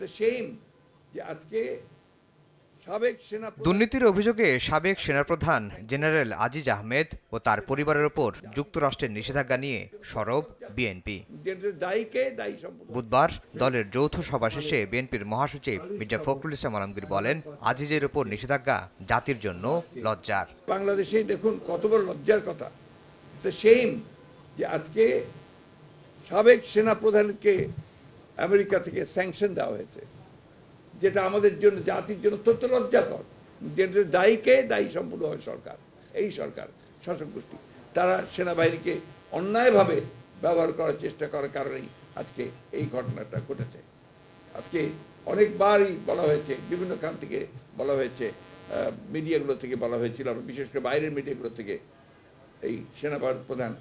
যে আজকে সাবেক সেনা দুর্নীতির অভিযোগে সাবেক সেনাপ্রধান জেনারেল আজিজ আহমেদ ও তার পরিবারের ওপর যুক্তরাষ্ট্রের নিষেধাজ্ঞা নিয়ে সরব বিএনপি বুধবার দলের যৌথ সভা শেষে বিএনপির মহাসচিব মির্জা ফখরুল ইসলাম আলমগীর বলেন আজিজের ওপর নিষেধাজ্ঞা জাতির জন্য লজ্জার বাংলাদেশে দেখুন কত বড় লজ্জার কথা সেম যে আজকে সাবেক সেনাপ্রধানকে আমেরিকা থেকে স্যাংশন দেওয়া হয়েছে যেটা আমাদের জন্য জাতির জন্য তথ্য লজ্জাকর যেটা দায়ীকে দায়ী সম্পূর্ণ হয় সরকার এই সরকার শাসক গোষ্ঠী তারা সেনাবাহিনীকে অন্যায়ভাবে ব্যবহার করার চেষ্টা করার কারণেই আজকে এই ঘটনাটা ঘটেছে আজকে অনেকবারই বলা হয়েছে বিভিন্ন খান থেকে বলা হয়েছে মিডিয়াগুলো থেকে বলা হয়েছিল বিশেষ করে বাইরের মিডিয়াগুলো থেকে এই সেনাবাহিনী প্রধান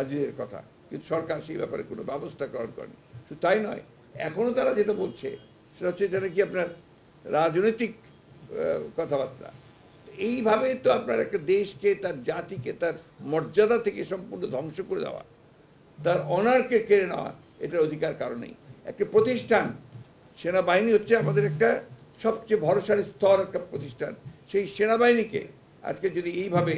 আজিদের কথা কিন্তু সরকার সেই ব্যাপারে কোনো ব্যবস্থা গ্রহণ করেনি তো তাই নয় এখনও তারা যেটা বলছে সেটা হচ্ছে এটা নাকি আপনার রাজনৈতিক কথাবার্তা এইভাবে তো আপনার একটা দেশকে তার জাতিকে তার মর্যাদা থেকে সম্পূর্ণ ধ্বংস করে দেওয়া তার অনারকে কেড়ে নেওয়া এটার অধিকার কারণেই একটা প্রতিষ্ঠান সেনাবাহিনী হচ্ছে আমাদের একটা সবচেয়ে ভরসার স্তর একটা প্রতিষ্ঠান সেই সেনাবাহিনীকে আজকে যদি এইভাবে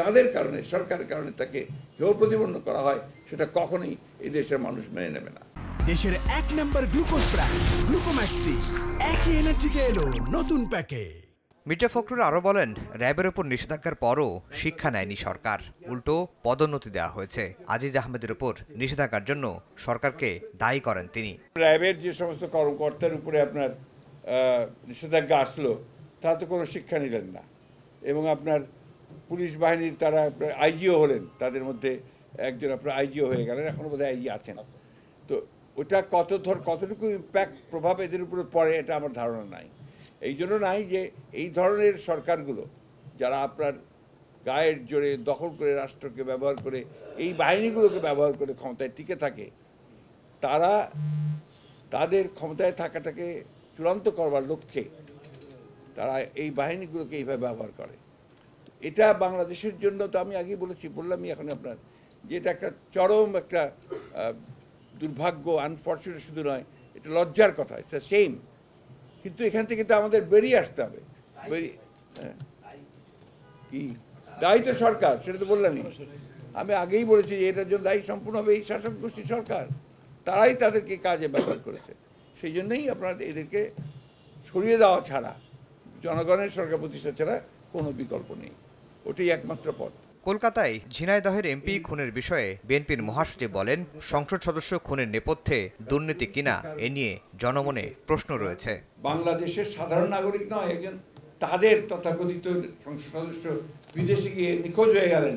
তাদের কারণে সরকারের কারণে তাকে হেয় প্রতিপন্ন করা হয় সেটা কখনোই এই দেশের মানুষ মেনে নেবে না দেশের এক নম্বর গ্লুকোজ ব্র্যান্ড গ্লুকোম্যাক্সটি একই এনার্জিতে এলো নতুন প্যাকে মির্জা ফখরুল আরও বলেন র্যাবের ওপর নিষেধাজ্ঞার পরও শিক্ষা নেয়নি সরকার উল্টো পদোন্নতি দেওয়া হয়েছে আজিজ আহমেদের ওপর নিষেধাজ্ঞার জন্য সরকারকে দায়ী করেন তিনি র্যাবের যে সমস্ত কর্মকর্তার উপরে আপনার নিষেধাজ্ঞা আসলো তারা তো কোনো শিক্ষা নিলেন না এবং আপনার পুলিশ বাহিনীর তারা আইজিও হলেন তাদের মধ্যে একজন আপনার আইজিও হয়ে গেলেন এখনো বোধহয় আইজি আছেন তো ওটা কত ধর কতটুকু ইম্প্যাক্ট প্রভাব এদের উপরে পড়ে এটা আমার ধারণা নাই এই জন্য নাই যে এই ধরনের সরকারগুলো যারা আপনার গায়ের জোরে দখল করে রাষ্ট্রকে ব্যবহার করে এই বাহিনীগুলোকে ব্যবহার করে ক্ষমতায় টিকে থাকে তারা তাদের ক্ষমতায় থাকাটাকে চূড়ান্ত করবার লক্ষ্যে তারা এই বাহিনীগুলোকে এইভাবে ব্যবহার করে এটা বাংলাদেশের জন্য তো আমি আগেই বলেছি বললামই এখন আপনার যে এটা একটা চরম একটা দুর্ভাগ্য আনফর্চুনেট শুধু নয় এটা লজ্জার কথা ইটস সেম কিন্তু এখান থেকে তো আমাদের বেরিয়ে আসতে হবে হ্যাঁ। কি দায়ী তো সরকার সেটা তো বললামই আমি আগেই বলেছি যে এটার জন্য দায়ী সম্পূর্ণভাবে এই শাসক গোষ্ঠী সরকার তারাই তাদেরকে কাজে ব্যবহার করেছে সেই জন্যই আপনারা এদেরকে সরিয়ে দেওয়া ছাড়া জনগণের সরকার প্রতিষ্ঠা ছাড়া কোনো বিকল্প নেই ওটাই একমাত্র পথ কলকাতায় ঝিনাইদহের এমপি খুনের বিষয়ে বিএনপির মহাসচিব বলেন সংসদ সদস্য খুনের নেপথ্যে দুর্নীতি কিনা এ নিয়ে জনমনে প্রশ্ন রয়েছে বাংলাদেশের সাধারণ নাগরিক নয় একজন তাদের তথাকথিত সংসদ সদস্য বিদেশে গিয়ে নিখোঁজ হয়ে গেলেন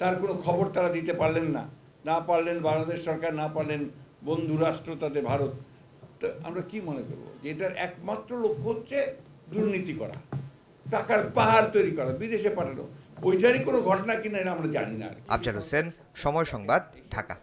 তার কোনো খবর তারা দিতে পারলেন না না পারলেন বাংলাদেশ সরকার না পারলেন বন্ধু রাষ্ট্র তাদের ভারত আমরা কি মনে করব যে এটার একমাত্র লক্ষ্য হচ্ছে দুর্নীতি করা টাকার পাহাড় তৈরি করা বিদেশে পাঠানো ওইটারই কোনো ঘটনা কিনা এটা আমরা জানি না আফজাল হোসেন সময় সংবাদ ঢাকা